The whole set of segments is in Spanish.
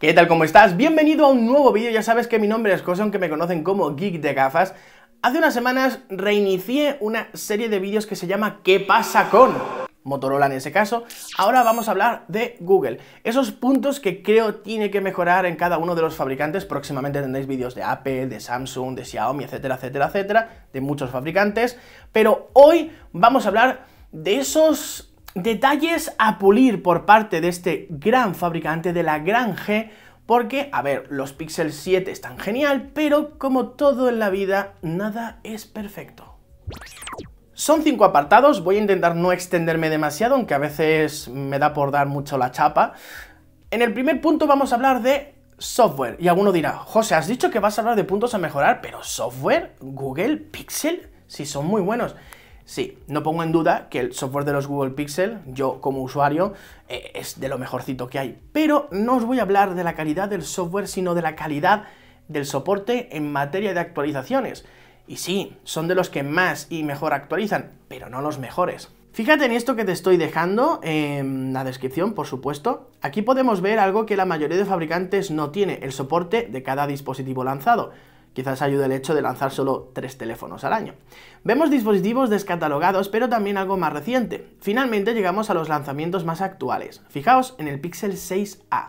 ¿Qué tal? ¿Cómo estás? Bienvenido a un nuevo vídeo, ya sabes que mi nombre es José, que me conocen como Geek de Gafas. Hace unas semanas reinicié una serie de vídeos que se llama ¿Qué pasa con? Motorola en ese caso. Ahora vamos a hablar de Google. Esos puntos que creo tiene que mejorar en cada uno de los fabricantes. Próximamente tendréis vídeos de Apple, de Samsung, de Xiaomi, etcétera, etcétera, etcétera, de muchos fabricantes. Pero hoy vamos a hablar de esos Detalles a pulir por parte de este gran fabricante de la gran G, porque, a ver, los Pixel 7 están genial, pero como todo en la vida, nada es perfecto. Son cinco apartados, voy a intentar no extenderme demasiado, aunque a veces me da por dar mucho la chapa. En el primer punto vamos a hablar de software, y alguno dirá, José, has dicho que vas a hablar de puntos a mejorar, pero software, Google, Pixel, si son muy buenos. Sí, no pongo en duda que el software de los Google Pixel, yo como usuario, eh, es de lo mejorcito que hay. Pero no os voy a hablar de la calidad del software, sino de la calidad del soporte en materia de actualizaciones. Y sí, son de los que más y mejor actualizan, pero no los mejores. Fíjate en esto que te estoy dejando en la descripción, por supuesto. Aquí podemos ver algo que la mayoría de fabricantes no tiene, el soporte de cada dispositivo lanzado. Quizás ayude el hecho de lanzar solo tres teléfonos al año. Vemos dispositivos descatalogados, pero también algo más reciente. Finalmente llegamos a los lanzamientos más actuales. Fijaos en el Pixel 6A.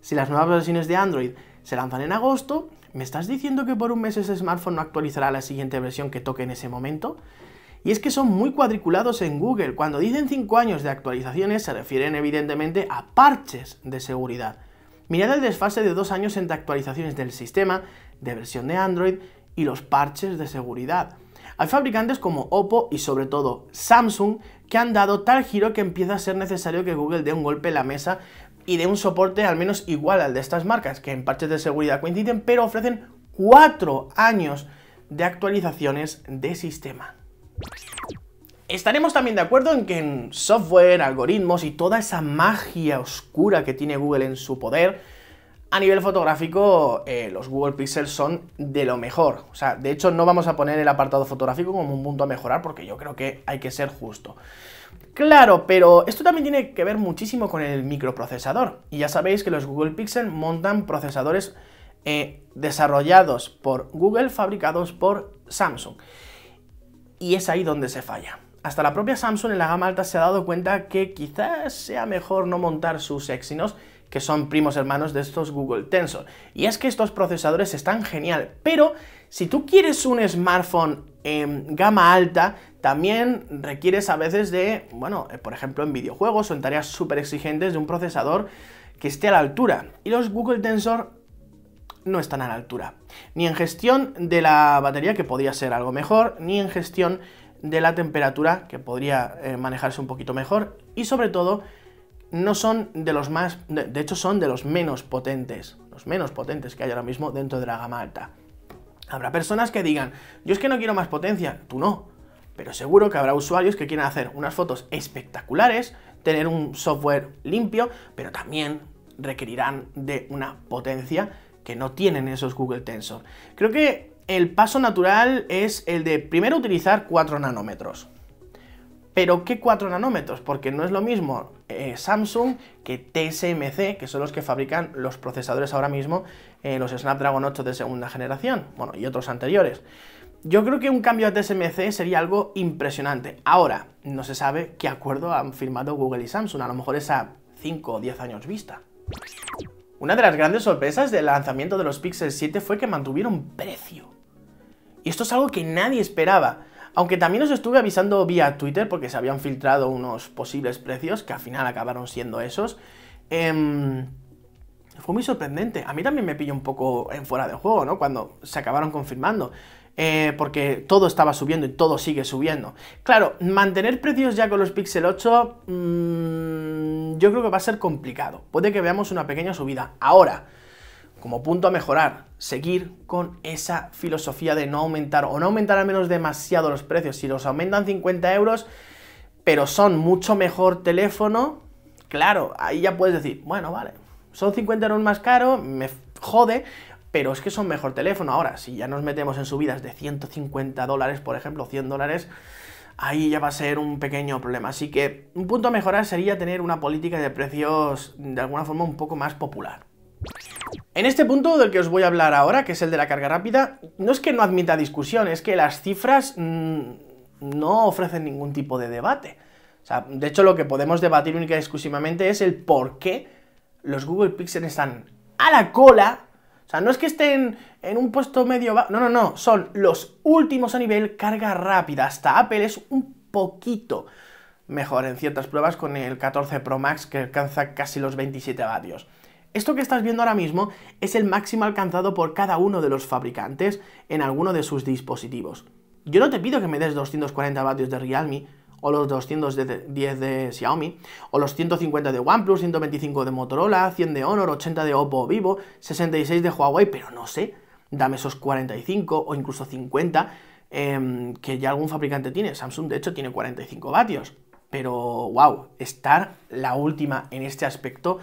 Si las nuevas versiones de Android se lanzan en agosto, ¿me estás diciendo que por un mes ese smartphone no actualizará la siguiente versión que toque en ese momento? Y es que son muy cuadriculados en Google. Cuando dicen 5 años de actualizaciones se refieren evidentemente a parches de seguridad. Mirad el desfase de dos años entre actualizaciones del sistema, de versión de Android y los parches de seguridad. Hay fabricantes como Oppo y sobre todo Samsung que han dado tal giro que empieza a ser necesario que Google dé un golpe en la mesa y dé un soporte al menos igual al de estas marcas, que en parches de seguridad coinciden, pero ofrecen cuatro años de actualizaciones de sistema. Estaremos también de acuerdo en que en software, algoritmos y toda esa magia oscura que tiene Google en su poder, a nivel fotográfico eh, los Google Pixel son de lo mejor. O sea, de hecho no vamos a poner el apartado fotográfico como un punto a mejorar porque yo creo que hay que ser justo. Claro, pero esto también tiene que ver muchísimo con el microprocesador. Y ya sabéis que los Google Pixel montan procesadores eh, desarrollados por Google, fabricados por Samsung. Y es ahí donde se falla hasta la propia Samsung en la gama alta se ha dado cuenta que quizás sea mejor no montar sus Exynos que son primos hermanos de estos Google Tensor. Y es que estos procesadores están genial, pero si tú quieres un smartphone en gama alta, también requieres a veces de, bueno, eh, por ejemplo en videojuegos o en tareas súper exigentes de un procesador que esté a la altura. Y los Google Tensor no están a la altura. Ni en gestión de la batería, que podría ser algo mejor, ni en gestión de la temperatura, que podría eh, manejarse un poquito mejor, y sobre todo, no son de los más, de, de hecho son de los menos potentes, los menos potentes que hay ahora mismo dentro de la gama alta. Habrá personas que digan, yo es que no quiero más potencia, tú no, pero seguro que habrá usuarios que quieran hacer unas fotos espectaculares, tener un software limpio, pero también requerirán de una potencia que no tienen esos Google Tensor. Creo que el paso natural es el de primero utilizar 4 nanómetros. Pero ¿qué 4 nanómetros? Porque no es lo mismo eh, Samsung que TSMC, que son los que fabrican los procesadores ahora mismo, eh, los Snapdragon 8 de segunda generación, bueno, y otros anteriores. Yo creo que un cambio a TSMC sería algo impresionante. Ahora, no se sabe qué acuerdo han firmado Google y Samsung, a lo mejor es a 5 o 10 años vista. Una de las grandes sorpresas del lanzamiento de los Pixel 7 fue que mantuvieron precio esto es algo que nadie esperaba. Aunque también os estuve avisando vía Twitter porque se habían filtrado unos posibles precios que al final acabaron siendo esos. Em, fue muy sorprendente. A mí también me pilló un poco en fuera de juego, ¿no? Cuando se acabaron confirmando. Eh, porque todo estaba subiendo y todo sigue subiendo. Claro, mantener precios ya con los Pixel 8, mm, yo creo que va a ser complicado. Puede que veamos una pequeña subida. Ahora, como punto a mejorar, seguir con esa filosofía de no aumentar o no aumentar al menos demasiado los precios. Si los aumentan 50 euros, pero son mucho mejor teléfono, claro, ahí ya puedes decir, bueno, vale, son 50 euros más caro, me jode, pero es que son mejor teléfono. Ahora, si ya nos metemos en subidas de 150 dólares, por ejemplo, 100 dólares, ahí ya va a ser un pequeño problema. Así que un punto a mejorar sería tener una política de precios de alguna forma un poco más popular. En este punto del que os voy a hablar ahora, que es el de la carga rápida, no es que no admita discusión, es que las cifras mm, no ofrecen ningún tipo de debate. O sea, de hecho lo que podemos debatir únicamente y exclusivamente es el por qué los Google Pixel están a la cola. O sea, no es que estén en un puesto medio no, no, no, son los últimos a nivel carga rápida. Hasta Apple es un poquito mejor en ciertas pruebas con el 14 Pro Max que alcanza casi los 27 vatios. Esto que estás viendo ahora mismo es el máximo alcanzado por cada uno de los fabricantes en alguno de sus dispositivos. Yo no te pido que me des 240 vatios de Realme, o los 210 de Xiaomi, o los 150 de OnePlus, 125 de Motorola, 100 de Honor, 80 de Oppo Vivo, 66 de Huawei, pero no sé, dame esos 45 o incluso 50 em, que ya algún fabricante tiene. Samsung de hecho tiene 45 vatios, pero wow, estar la última en este aspecto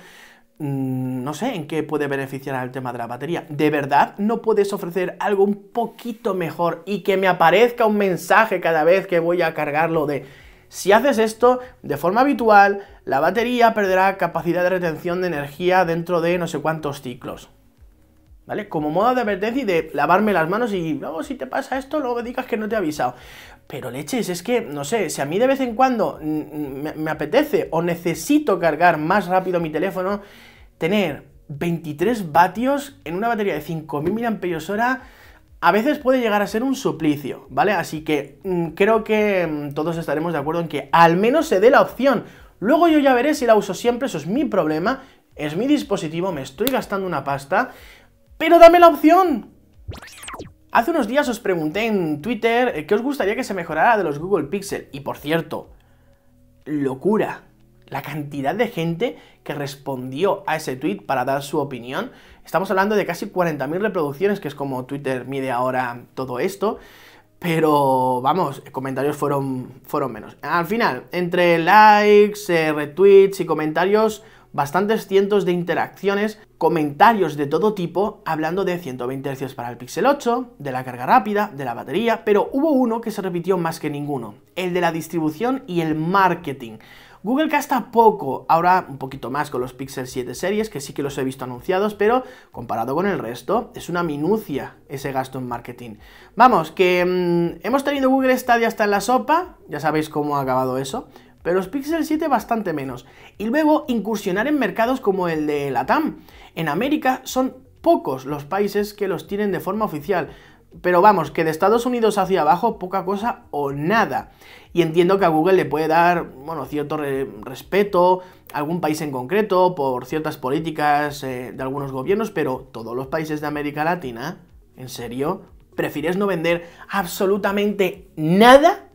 Mm, no sé en qué puede beneficiar al tema de la batería. ¿De verdad no puedes ofrecer algo un poquito mejor y que me aparezca un mensaje cada vez que voy a cargarlo de si haces esto de forma habitual, la batería perderá capacidad de retención de energía dentro de no sé cuántos ciclos? ¿vale? Como modo de advertencia y de lavarme las manos y luego oh, si te pasa esto, luego digas que no te he avisado. Pero leches, es que, no sé, si a mí de vez en cuando mm, mm, me, apetece o necesito cargar más rápido mi teléfono, tener 23 vatios en una batería de 5.000 mAh a veces puede llegar a ser un suplicio, ¿vale? Así que mm, creo que todos estaremos de acuerdo en que al menos se dé la opción. Luego yo ya veré si la uso siempre, eso es mi problema, es mi dispositivo, me estoy gastando una pasta, pero dame la opción. Hace unos días os pregunté en Twitter eh, qué os gustaría que se mejorara de los Google Pixel. Y por cierto, locura. La cantidad de gente que respondió a ese tweet para dar su opinión. Estamos hablando de casi 40.000 reproducciones, que es como Twitter mide ahora todo esto. Pero vamos, comentarios fueron, fueron menos. Al final, entre likes, eh, retweets y comentarios, bastantes cientos de interacciones, comentarios de todo tipo, hablando de 120 Hz para el Pixel 8, de la carga rápida, de la batería, pero hubo uno que se repitió más que ninguno, el de la distribución y el marketing. Google gasta poco, ahora un poquito más con los Pixel 7 series, que sí que los he visto anunciados, pero comparado con el resto, es una minucia ese gasto en marketing. Vamos, que mm, hemos tenido Google Stadia hasta en la sopa, ya sabéis cómo ha acabado eso, pero los Pixel 7 bastante menos. Y luego incursionar en mercados como el de Latam. En América son pocos los países que los tienen de forma oficial. Pero vamos, que de Estados Unidos hacia abajo poca cosa o nada. Y entiendo que a Google le puede dar, bueno, cierto respeto a algún país en concreto por ciertas políticas eh, de algunos gobiernos, pero todos los países de América Latina, ¿en serio? ¿Prefieres no vender absolutamente nada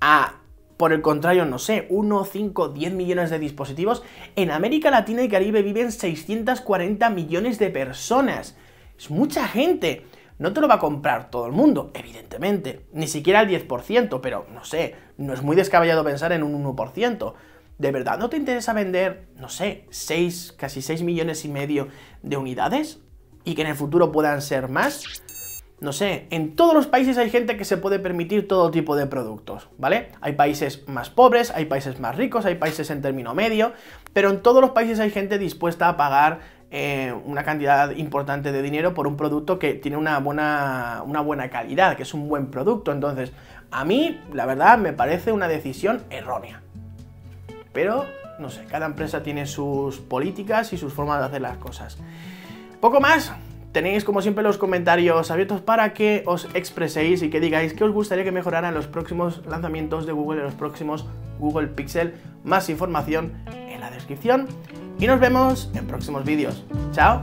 a por el contrario, no sé, 1, 5, 10 millones de dispositivos. En América Latina y Caribe viven 640 millones de personas. Es mucha gente. No te lo va a comprar todo el mundo, evidentemente. Ni siquiera el 10%, pero no sé, no es muy descabellado pensar en un 1%. ¿De verdad no te interesa vender, no sé, 6, casi 6 millones y medio de unidades? ¿Y que en el futuro puedan ser más? no sé, en todos los países hay gente que se puede permitir todo tipo de productos, ¿vale? Hay países más pobres, hay países más ricos, hay países en término medio, pero en todos los países hay gente dispuesta a pagar eh, una cantidad importante de dinero por un producto que tiene una buena, una buena calidad, que es un buen producto. Entonces, a mí, la verdad, me parece una decisión errónea. Pero, no sé, cada empresa tiene sus políticas y sus formas de hacer las cosas. Poco más, Tenéis como siempre los comentarios abiertos para que os expreséis y que digáis qué os gustaría que mejorara en los próximos lanzamientos de Google en los próximos Google Pixel. Más información en la descripción y nos vemos en próximos vídeos. Chao.